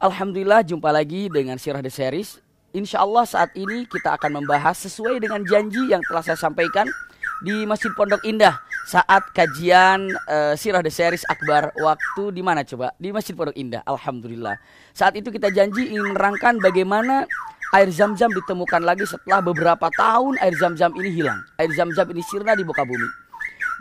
Alhamdulillah jumpa lagi dengan Sirah The Series. Insya Allah saat ini kita akan membahas sesuai dengan janji yang telah saya sampaikan di Masjid Pondok Indah saat kajian uh, eh, Sirah The Series Akbar waktu di mana coba? Di Masjid Pondok Indah. Alhamdulillah. Saat itu kita janji ingin merangkan bagaimana air zam-zam ditemukan lagi setelah beberapa tahun air zam-zam ini hilang. Air zam-zam ini sirna di muka bumi.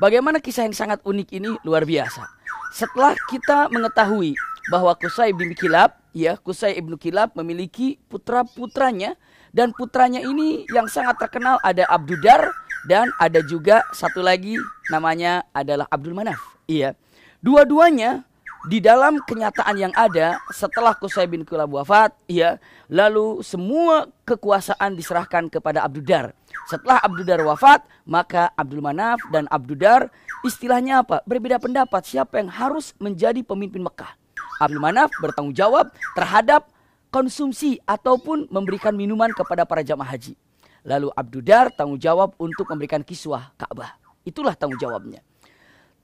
Bagaimana kisah yang sangat unik ini luar biasa. Setelah kita mengetahui bahwa Kusai bin Kilab, ya Kusai ibnu Kilab memiliki putra putranya dan putranya ini yang sangat terkenal ada Abdudar dan ada juga satu lagi namanya adalah Abdul Manaf. Iya. Dua-duanya di dalam kenyataan yang ada setelah Kusai bin Kilab wafat, ya, lalu semua kekuasaan diserahkan kepada Abdudar. Setelah Abdudar wafat, maka Abdul Manaf dan Abdudar istilahnya apa? Berbeda pendapat siapa yang harus menjadi pemimpin Mekah. Abdul Manaf bertanggung jawab terhadap konsumsi ataupun memberikan minuman kepada para jamaah haji. Lalu Abdul Dar tanggung jawab untuk memberikan kiswah Ka'bah. Itulah tanggung jawabnya.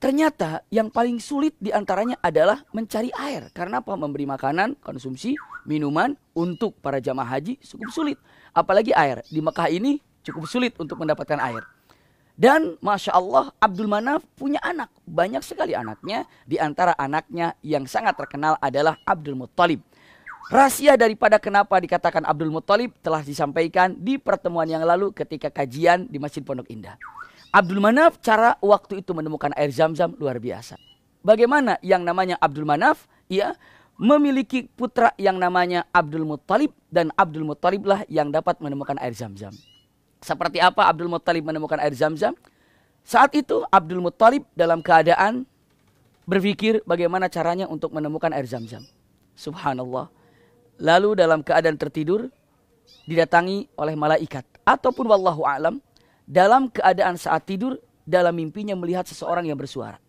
Ternyata yang paling sulit diantaranya adalah mencari air. Karena apa? Memberi makanan, konsumsi, minuman untuk para jamaah haji cukup sulit. Apalagi air. Di Mekah ini cukup sulit untuk mendapatkan air. Dan Masya Allah Abdul Manaf punya anak. Banyak sekali anaknya. Di antara anaknya yang sangat terkenal adalah Abdul Muttalib. Rahasia daripada kenapa dikatakan Abdul Muttalib telah disampaikan di pertemuan yang lalu ketika kajian di Masjid Pondok Indah. Abdul Manaf cara waktu itu menemukan air zam-zam luar biasa. Bagaimana yang namanya Abdul Manaf? Ia memiliki putra yang namanya Abdul Muttalib dan Abdul Muttalib lah yang dapat menemukan air zam-zam. Seperti apa Abdul Muttalib menemukan air zam-zam? Saat itu Abdul Muttalib dalam keadaan berpikir bagaimana caranya untuk menemukan air zam-zam. Subhanallah. Lalu dalam keadaan tertidur didatangi oleh malaikat ataupun wallahu alam dalam keadaan saat tidur dalam mimpinya melihat seseorang yang bersuara.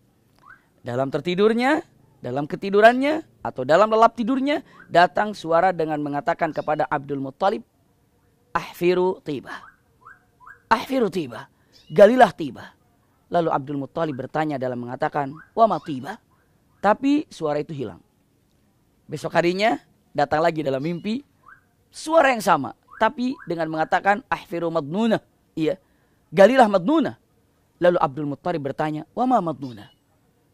Dalam tertidurnya, dalam ketidurannya atau dalam lelap tidurnya datang suara dengan mengatakan kepada Abdul Muttalib ahfiru tibah Ahfiru tiba, galilah tiba. Lalu Abdul Muttalib bertanya dalam mengatakan, wa ma tiba, Tapi suara itu hilang. Besok harinya datang lagi dalam mimpi, suara yang sama. Tapi dengan mengatakan ahfiru madnuna. Iya, galilah madnuna. Lalu Abdul Muttalib bertanya, wa ma madnuna?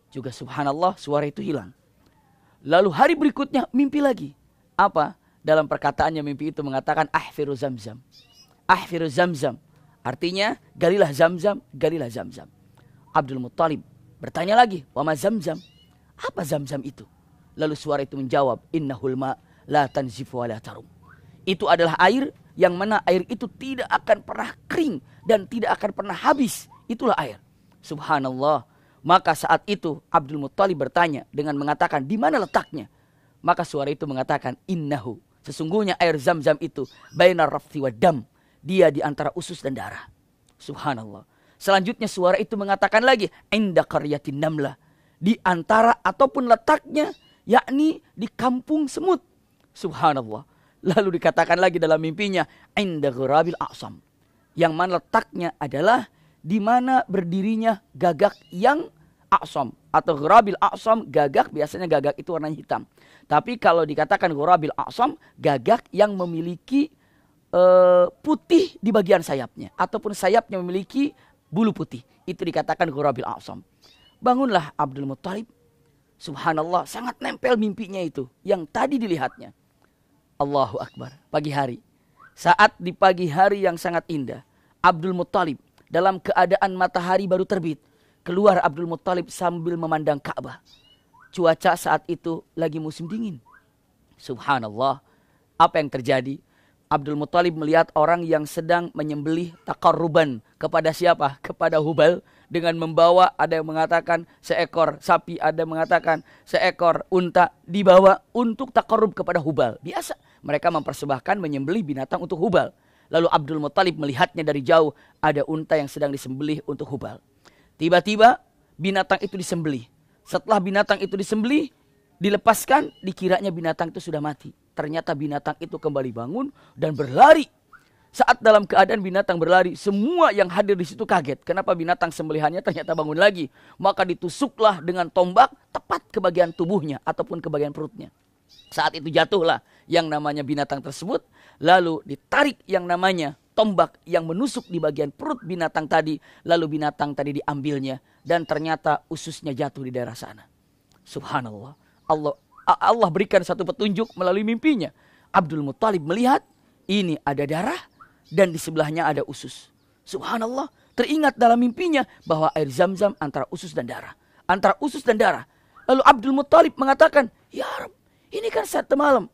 Juga subhanallah suara itu hilang. Lalu hari berikutnya mimpi lagi. Apa? Dalam perkataannya mimpi itu mengatakan ahfiru zamzam. Ahfiru zamzam. Artinya galilah zam-zam, galilah zam-zam. Abdul Muttalib bertanya lagi, wama zam-zam? Apa zam-zam itu? Lalu suara itu menjawab, Inna hulma la tanzifu wa la tarum. Itu adalah air yang mana air itu tidak akan pernah kering dan tidak akan pernah habis. Itulah air. Subhanallah. Maka saat itu Abdul Muttalib bertanya dengan mengatakan di mana letaknya. Maka suara itu mengatakan innahu. Sesungguhnya air zam-zam itu bainar rafti wa dam dia di antara usus dan darah. Subhanallah. Selanjutnya suara itu mengatakan lagi, "Inda karyatin namla" Di antara ataupun letaknya yakni di kampung semut. Subhanallah. Lalu dikatakan lagi dalam mimpinya, "Inda ghurabil a'sam." Yang mana letaknya adalah di mana berdirinya gagak yang a'sam atau ghurabil a'sam gagak biasanya gagak itu warna hitam. Tapi kalau dikatakan ghurabil a'sam gagak yang memiliki Eh, putih di bagian sayapnya ataupun sayapnya memiliki bulu putih. Itu dikatakan Ghurabil A'sam. Bangunlah Abdul Muttalib. Subhanallah, sangat nempel mimpinya itu yang tadi dilihatnya. Allahu Akbar, pagi hari. Saat di pagi hari yang sangat indah, Abdul Muttalib dalam keadaan matahari baru terbit. Keluar Abdul Muttalib sambil memandang Ka'bah. Cuaca saat itu lagi musim dingin. Subhanallah, apa yang terjadi? Abdul Muthalib melihat orang yang sedang menyembelih ruban kepada siapa? Kepada Hubal dengan membawa ada yang mengatakan seekor sapi, ada yang mengatakan seekor unta dibawa untuk takarub kepada Hubal. Biasa mereka mempersembahkan menyembelih binatang untuk Hubal. Lalu Abdul Muthalib melihatnya dari jauh ada unta yang sedang disembelih untuk Hubal. Tiba-tiba binatang itu disembelih. Setelah binatang itu disembelih, dilepaskan dikiranya binatang itu sudah mati. Ternyata binatang itu kembali bangun dan berlari. Saat dalam keadaan binatang berlari, semua yang hadir di situ kaget. Kenapa binatang sembelihannya ternyata bangun lagi? Maka ditusuklah dengan tombak tepat ke bagian tubuhnya ataupun ke bagian perutnya. Saat itu jatuhlah yang namanya binatang tersebut, lalu ditarik yang namanya tombak yang menusuk di bagian perut binatang tadi, lalu binatang tadi diambilnya dan ternyata ususnya jatuh di daerah sana. Subhanallah. Allah Allah berikan satu petunjuk melalui mimpinya. Abdul Muthalib melihat ini ada darah dan di sebelahnya ada usus. Subhanallah, teringat dalam mimpinya bahwa air zam-zam antara usus dan darah. Antara usus dan darah. Lalu Abdul Muthalib mengatakan, Ya Rab, ini kan saat malam,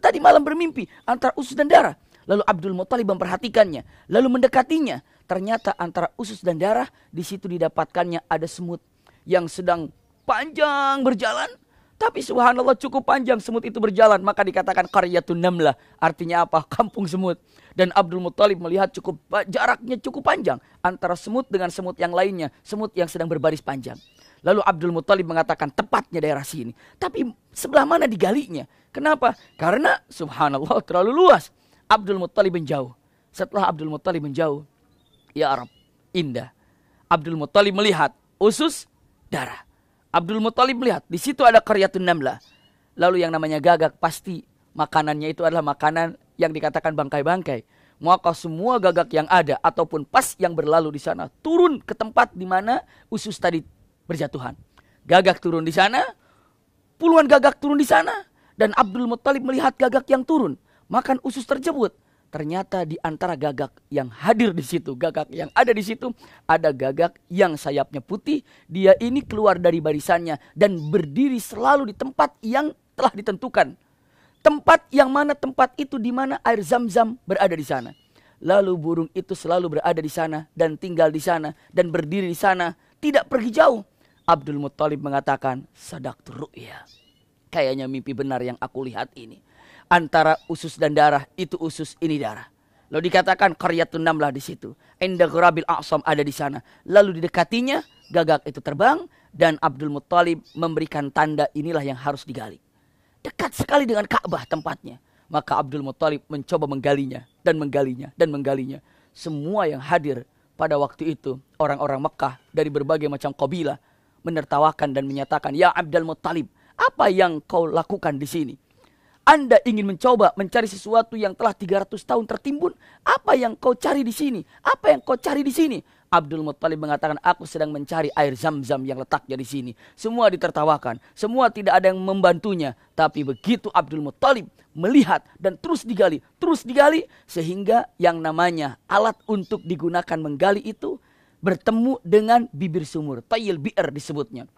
tadi malam bermimpi antara usus dan darah. Lalu Abdul Muthalib memperhatikannya, lalu mendekatinya. Ternyata antara usus dan darah di situ didapatkannya ada semut yang sedang panjang berjalan tapi subhanallah cukup panjang semut itu berjalan. Maka dikatakan karyatun namlah. Artinya apa? Kampung semut. Dan Abdul Muthalib melihat cukup jaraknya cukup panjang. Antara semut dengan semut yang lainnya. Semut yang sedang berbaris panjang. Lalu Abdul Muthalib mengatakan tepatnya daerah sini. Tapi sebelah mana digalinya? Kenapa? Karena subhanallah terlalu luas. Abdul Muthalib menjauh. Setelah Abdul Muthalib menjauh. Ya Arab, indah. Abdul Muthalib melihat usus darah. Abdul Muthalib melihat di situ ada karyatun namlah. Lalu yang namanya gagak pasti makanannya itu adalah makanan yang dikatakan bangkai-bangkai. Maka semua gagak yang ada ataupun pas yang berlalu di sana turun ke tempat di mana usus tadi berjatuhan. Gagak turun di sana, puluhan gagak turun di sana dan Abdul Muthalib melihat gagak yang turun, makan usus terjebut ternyata di antara gagak yang hadir di situ, gagak iya. yang ada di situ, ada gagak yang sayapnya putih. Dia ini keluar dari barisannya dan berdiri selalu di tempat yang telah ditentukan. Tempat yang mana tempat itu di mana air zam-zam berada di sana. Lalu burung itu selalu berada di sana dan tinggal di sana dan berdiri di sana, tidak pergi jauh. Abdul Muthalib mengatakan, sadak ya. Kayaknya mimpi benar yang aku lihat ini antara usus dan darah itu usus ini darah. Lalu dikatakan karyatun namlah di situ. Indah Gurabil ada di sana. Lalu didekatinya gagak itu terbang dan Abdul Muttalib memberikan tanda inilah yang harus digali. Dekat sekali dengan Ka'bah tempatnya. Maka Abdul Muttalib mencoba menggalinya dan menggalinya dan menggalinya. Semua yang hadir pada waktu itu orang-orang Mekah dari berbagai macam kabilah menertawakan dan menyatakan, "Ya Abdul Muttalib, apa yang kau lakukan di sini?" Anda ingin mencoba mencari sesuatu yang telah 300 tahun tertimbun, apa yang kau cari di sini? Apa yang kau cari di sini? Abdul Muttalib mengatakan, aku sedang mencari air zam-zam yang letaknya di sini. Semua ditertawakan, semua tidak ada yang membantunya. Tapi begitu Abdul Muttalib melihat dan terus digali, terus digali. Sehingga yang namanya alat untuk digunakan menggali itu bertemu dengan bibir sumur. Tayil bi'er disebutnya.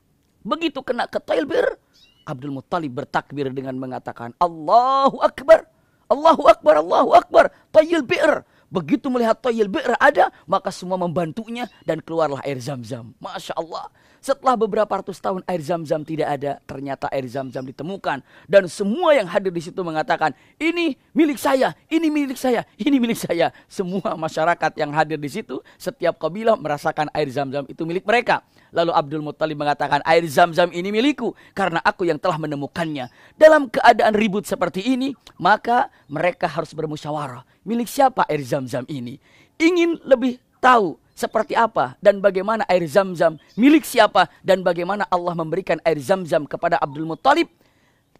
Begitu kena ke tayil bi'er, Abdul Muttalib bertakbir dengan mengatakan Allahu Akbar. Allahu Akbar, Allahu Akbar. Tayyil bi'r. Begitu melihat Tayyil bi'r ada, maka semua membantunya dan keluarlah air zam-zam. Masya Allah. Setelah beberapa ratus tahun air zam-zam tidak ada, ternyata air zam-zam ditemukan. Dan semua yang hadir di situ mengatakan, ini milik saya, ini milik saya, ini milik saya. Semua masyarakat yang hadir di situ, setiap kabilah merasakan air zam-zam itu milik mereka. Lalu Abdul Muttalib mengatakan, air zam-zam ini milikku karena aku yang telah menemukannya. Dalam keadaan ribut seperti ini, maka mereka harus bermusyawarah. Milik siapa air zam-zam ini? Ingin lebih tahu seperti apa dan bagaimana air zam-zam milik siapa dan bagaimana Allah memberikan air zam-zam kepada Abdul Muttalib.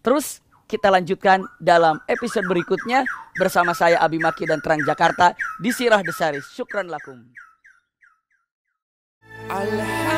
Terus kita lanjutkan dalam episode berikutnya bersama saya Abi Maki dan Terang Jakarta di Sirah Desari. Syukran lakum. Allah.